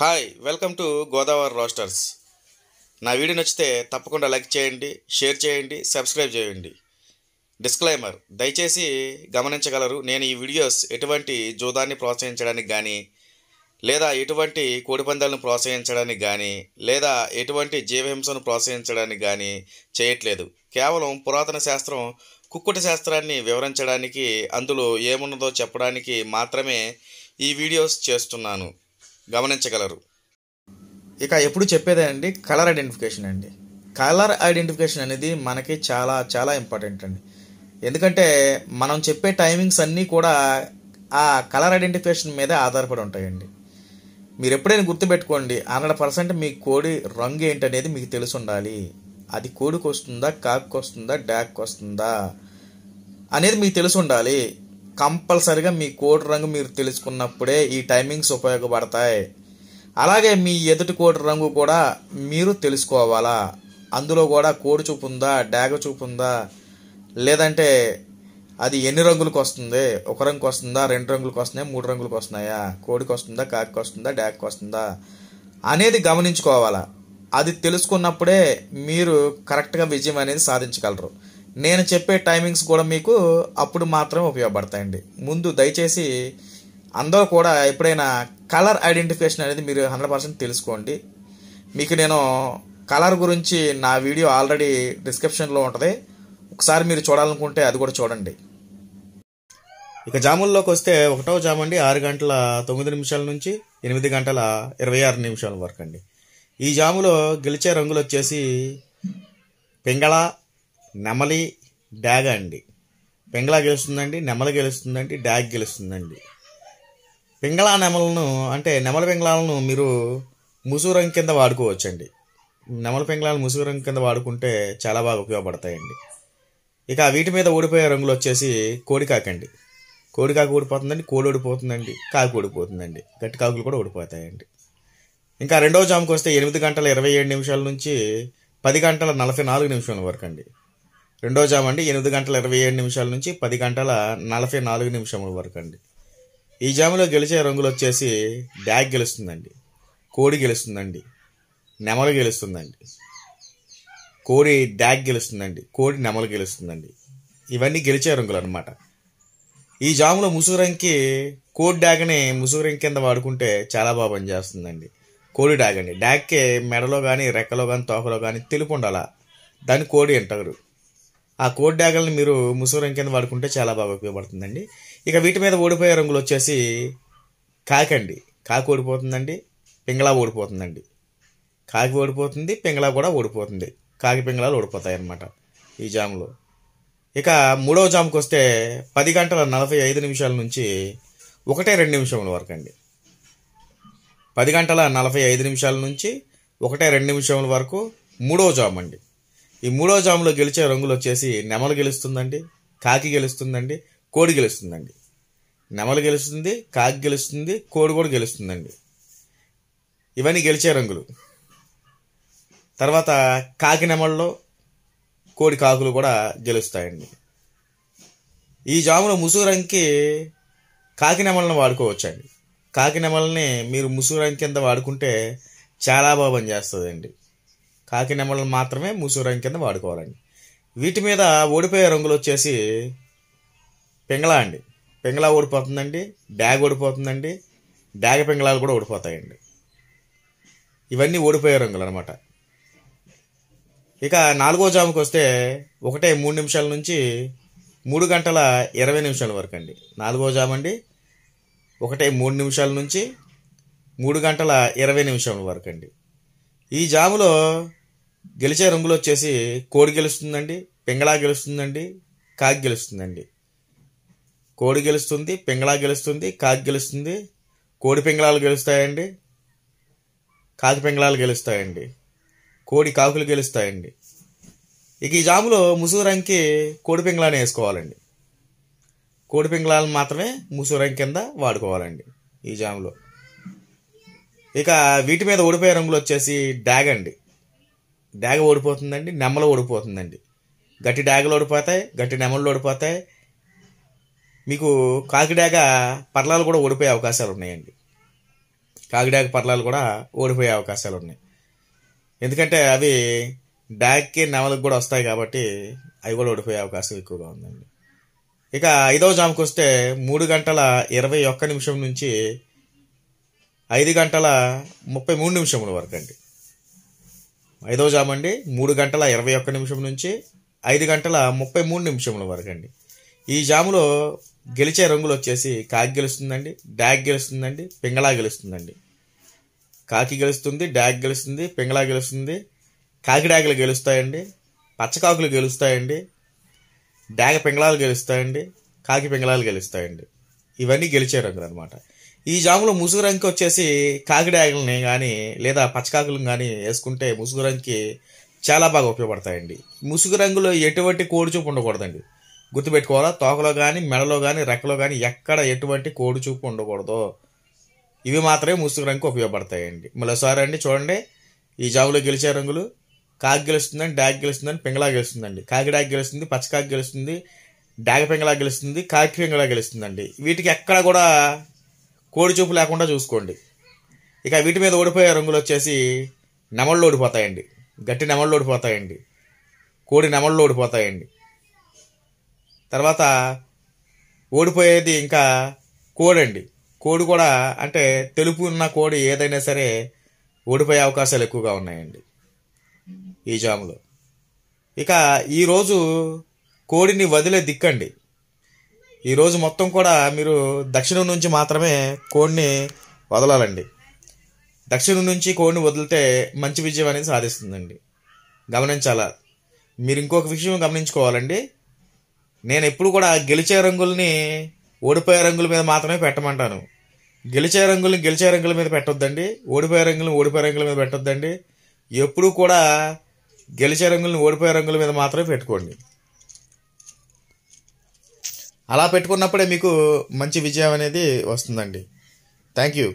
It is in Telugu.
hi welcome to Godavari roasters నా వీడియో నచ్చితే తప్పకుండా లైక్ చేయండి షేర్ చేయండి సబ్స్క్రైబ్ చేయండి డిస్క్లైమర్ దయచేసి గమనించగలరు నేను ఈ వీడియోస్ ఎటువంటి జూదాన్ని ప్రోత్సహించడానికి కానీ లేదా ఎటువంటి కోడిపందాలను ప్రోత్సహించడానికి కానీ లేదా ఎటువంటి జీవహింసను ప్రోత్సహించడానికి కానీ చేయట్లేదు కేవలం పురాతన శాస్త్రం కుక్కుట శాస్త్రాన్ని వివరించడానికి అందులో ఏమున్నదో చెప్పడానికి మాత్రమే ఈ వీడియోస్ చేస్తున్నాను గమనించగలరు ఇక ఎప్పుడు చెప్పేదే అండి కలర్ ఐడెంటిఫికేషన్ అండి కలర్ ఐడెంటిఫికేషన్ అనేది మనకి చాలా చాలా ఇంపార్టెంట్ అండి ఎందుకంటే మనం చెప్పే టైమింగ్స్ అన్నీ కూడా ఆ కలర్ ఐడెంటిఫికేషన్ మీదే ఆధారపడి ఉంటాయండి మీరు ఎప్పుడైనా గుర్తుపెట్టుకోండి హండ్రెడ్ పర్సెంట్ మీ కోడి రంగు ఏంటనేది మీకు తెలిసి ఉండాలి అది కోడికి వస్తుందా కాక్కి వస్తుందా డాక్కి వస్తుందా అనేది మీకు తెలిసి ఉండాలి కంపల్సరిగా మీ కోటి రంగు మీరు తెలుసుకున్నప్పుడే ఈ టైమింగ్స్ ఉపయోగపడతాయి అలాగే మీ ఎదుటి కోటి రంగు కూడా మీరు తెలుసుకోవాలా అందులో కూడా కోడి చూపు ఉందా డాగ చూపు ఉందా లేదంటే అది ఎన్ని రంగులకు వస్తుంది ఒక రంగుకి వస్తుందా రెండు రంగులకు వస్తున్నాయా మూడు రంగులకు వస్తున్నాయా కోడికి వస్తుందా కాకి వస్తుందా డాక్కి వస్తుందా అనేది గమనించుకోవాలా అది తెలుసుకున్నప్పుడే మీరు కరెక్ట్గా విజయం అనేది సాధించగలరు నేను చెప్పే టైమింగ్స్ కూడా మీకు అప్పుడు మాత్రమే ఉపయోగపడతాయండి ముందు దయచేసి అందరూ కూడా ఎప్పుడైనా కలర్ ఐడెంటిఫికేషన్ అనేది మీరు హండ్రెడ్ పర్సెంట్ తెలుసుకోండి మీకు నేను కలర్ గురించి నా వీడియో ఆల్రెడీ డిస్క్రిప్షన్లో ఉంటుంది ఒకసారి మీరు చూడాలనుకుంటే అది కూడా చూడండి ఇక జాముల్లోకి వస్తే ఒకటవ జాము అండి ఆరు గంటల తొమ్మిది నిమిషాల నుంచి ఎనిమిది గంటల ఇరవై ఆరు నిమిషాల వరకు అండి ఈ జాములో గెలిచే రంగులు వచ్చేసి పింగళ నెమలి డాగ్ అండి పింగళ గెలుస్తుందండి నెమలి గెలుస్తుందండి డ్యాగ్ గెలుస్తుందండి పింగళ నెమలను అంటే నెమల పింగళాలను మీరు ముసూరం కింద వాడుకోవచ్చండి నెమల పింగళాలు ముసూరం కింద వాడుకుంటే చాలా బాగా ఉపయోగపడతాయండి ఇక వీటి మీద ఓడిపోయే రంగులు వచ్చేసి కోడికాకండి కోడికాకు ఊడిపోతుందండి కోడి ఓడిపోతుందండి కాకు ఓడిపోతుందండి గట్టి కాకులు కూడా ఓడిపోతాయండి ఇంకా రెండవ జాముకు వస్తే ఎనిమిది గంటల ఇరవై ఏడు నిమిషాల నుంచి పది గంటల నలభై నాలుగు నిమిషాల వరకు అండి రెండో జామ్ అండి ఎనిమిది గంటల ఇరవై ఏడు నిమిషాల నుంచి పది గంటల నలభై నాలుగు నిమిషముల వరకు అండి ఈ జాములో గెలిచే రంగులు వచ్చేసి డ్యాగ్ గెలుస్తుందండి కోడి గెలుస్తుందండి నెమలు గెలుస్తుందండి కోడి డ్యాగ్ గెలుస్తుందండి కోడి నెమలు గెలుస్తుందండి ఇవన్నీ గెలిచే రంగులు అనమాట ఈ జాములో ముసుగు రంకి కోడి డ్యాగ్ని ముసుగు రంగు కింద వాడుకుంటే చాలా బాగా పనిచేస్తుందండి కోడి డ్యాగ్ అండి డ్యాగ్కి మెడలో కానీ రెక్కలో కానీ తోకలో కానీ తెలుపు ఉండాలా దాన్ని కోడి అంటారు ఆ కోడ్ డాగల్ని మీరు ముసుగు కింద వాడుకుంటే చాలా బాగా ఉపయోగపడుతుందండి ఇక వీటి మీద ఓడిపోయే రంగులు వచ్చేసి కాకండి కాకి ఓడిపోతుందండి పింగళా ఓడిపోతుందండి కాకి ఓడిపోతుంది పింగళా కూడా ఓడిపోతుంది కాకి పింగళాలు ఓడిపోతాయి అన్నమాట ఈ జాములు ఇక మూడవ జామ్కి వస్తే పది గంటల నలభై ఐదు నిమిషాల నుంచి ఒకటే రెండు నిమిషముల వరకు అండి పది గంటల నలభై ఐదు నిమిషాల నుంచి ఒకటే రెండు నిమిషముల వరకు మూడవ జామ్ అండి ఈ మూడో జాములో గెలిచే రంగులు వచ్చేసి నెమలు గెలుస్తుందండి కాకి గెలుస్తుందండి కోడి గెలుస్తుందండి నెమలు గెలుస్తుంది కాకి గెలుస్తుంది కోడి కూడా గెలుస్తుందండి ఇవన్నీ గెలిచే రంగులు తర్వాత కాకి నెమల్లో కోడి కాకులు కూడా గెలుస్తాయండి ఈ జాములో ముసుగు రంగుకి కాకి నెమలను వాడుకోవచ్చండి కాకి నెమలని మీరు ముసుగు రంగు కింద వాడుకుంటే చాలా బాగా పనిచేస్తుందండి కాకి నెమలను మాత్రమే ముసుగు రంగు కింద వాడుకోవాలండి వీటి మీద ఓడిపోయే రంగులు వచ్చేసి పింగళ అండి పింగళ ఓడిపోతుందండి డ్యాగ్ ఓడిపోతుందండి డ్యాగ పింగళాలు కూడా ఓడిపోతాయండి ఇవన్నీ ఓడిపోయే రంగులు అనమాట ఇక నాలుగో జాముకి వస్తే ఒకటే మూడు నిమిషాల నుంచి మూడు గంటల ఇరవై నిమిషాల వరకు అండి నాలుగో జాము అండి ఒకటే మూడు నిమిషాల నుంచి మూడు గంటల ఇరవై నిమిషాల వరకు అండి ఈ జాములో గెలిచే రంగులు వచ్చేసి కోడి గెలుస్తుందండి పింగళా గెలుస్తుందండి కాకి గెలుస్తుందండి కోడి గెలుస్తుంది పింగళా గెలుస్తుంది కాకి గెలుస్తుంది కోడి పింగళాలు గెలుస్తాయండి కాకి పింగళాలు గెలుస్తాయండి కోడి కాకులు గెలుస్తాయండి ఇక ఈ జాములో ముసుగు రంగుకి కోడి పింగళాన్ని వేసుకోవాలండి కోడి పింగళాలను మాత్రమే ముసుగు రంగు కింద వాడుకోవాలండి ఈ జాములో ఇక వీటి మీద ఓడిపోయే రంగులు వచ్చేసి డాగ్ అండి డాగ ఓడిపోతుందండి నెమ్మలు ఓడిపోతుందండి గట్టి డాగలు ఓడిపోతాయి గట్టి నెమలు ఓడిపోతాయి మీకు కాకిడాగ పర్లాలు కూడా ఓడిపోయే అవకాశాలు ఉన్నాయండి కాకిడాగ పర్లాలు కూడా ఓడిపోయే అవకాశాలు ఉన్నాయి ఎందుకంటే అవి డాగ్కి నెమలకు కూడా వస్తాయి కాబట్టి అవి కూడా ఓడిపోయే అవకాశం ఎక్కువగా ఉందండి ఇక ఐదవ జామకు వస్తే మూడు గంటల ఇరవై ఒక్క నిమిషం నుంచి ఐదు గంటల ముప్పై మూడు నిమిషముల వరకు అండి ఐదవ జామ అండి మూడు గంటల ఇరవై ఒక్క నిమిషం నుంచి ఐదు గంటల ముప్పై మూడు నిమిషముల వరకు అండి ఈ జాములో గెలిచే రంగులు వచ్చేసి కాకి గెలుస్తుందండి డాగ్ గెలుస్తుందండి పింగళా గెలుస్తుందండి కాకి గెలుస్తుంది డాగ్ గెలుస్తుంది పింగళా గెలుస్తుంది కాకి డాగులు గెలుస్తాయండి పచ్చకాకులు గెలుస్తాయండి డాగ పింగళాలు గెలుస్తాయండి కాకి పింగళాలు గెలుస్తాయండి ఇవన్నీ గెలిచే రంగులు అనమాట ఈ జాములో ముసుగు రంకి వచ్చేసి ఆకులని కానీ లేదా పచ్చకాకులను కానీ వేసుకుంటే ముసుగు చాలా బాగా ఉపయోగపడతాయండి ముసుగు రంగులో ఎటువంటి కోడిచూపు ఉండకూడదండి గుర్తుపెట్టుకోవాలా తోకలో కానీ మెడలో కానీ రెక్కలో కానీ ఎక్కడ ఎటువంటి కోడిచూపు ఉండకూడదు ఇవి మాత్రమే ముసుగు రంగు ఉపయోగపడతాయండి మళ్ళీ మరోసారి అండి చూడండి ఈ జాబులో గెలిచే రంగులు కాకి గెలుస్తుందని డాగ్ గెలుస్తుందని పింగళా గెలుస్తుందండి కాకి డాగ్ గెలుస్తుంది పచ్చకాకి గెలుస్తుంది డాగ పింగళా గెలుస్తుంది కాకి పింగళా గెలుస్తుందండి వీటికి ఎక్కడ కూడా కోడి చూపు లేకుండా చూసుకోండి ఇక వీటి మీద ఓడిపోయే రంగులు వచ్చేసి నెమళ్ళు ఓడిపోతాయండి గట్టి నెమళ్ళు ఓడిపోతాయండి కోడి నెమళ్ళు ఓడిపోతాయండి తర్వాత ఓడిపోయేది ఇంకా కోడండి కోడి కూడా అంటే తెలుపు ఉన్న కోడి ఏదైనా సరే ఓడిపోయే అవకాశాలు ఎక్కువగా ఉన్నాయండి ఈ జాములో ఇక ఈరోజు కోడిని వదిలే దిక్కండి ఈరోజు మొత్తం కూడా మీరు దక్షిణం నుంచి మాత్రమే కోడిని వదలాలండి దక్షిణం నుంచి కోడిని వదిలితే మంచి విజయం అనేది సాధిస్తుందండి గమనించాలా మీరు ఇంకొక విషయం గమనించుకోవాలండి నేను ఎప్పుడు కూడా గెలిచే రంగుల్ని ఓడిపోయే రంగుల మీద మాత్రమే పెట్టమంటాను గెలిచే రంగుల్ని గెలిచే రంగుల మీద పెట్టొద్దండి ఓడిపోయే రంగులను ఓడిపోయే రంగుల మీద పెట్టొద్దండి ఎప్పుడూ కూడా గెలిచే రంగుల్ని ఓడిపోయే రంగుల మీద మాత్రమే పెట్టుకోండి అలా పెట్టుకున్నప్పుడే మీకు మంచి విజయం అనేది వస్తుందండి థ్యాంక్ యూ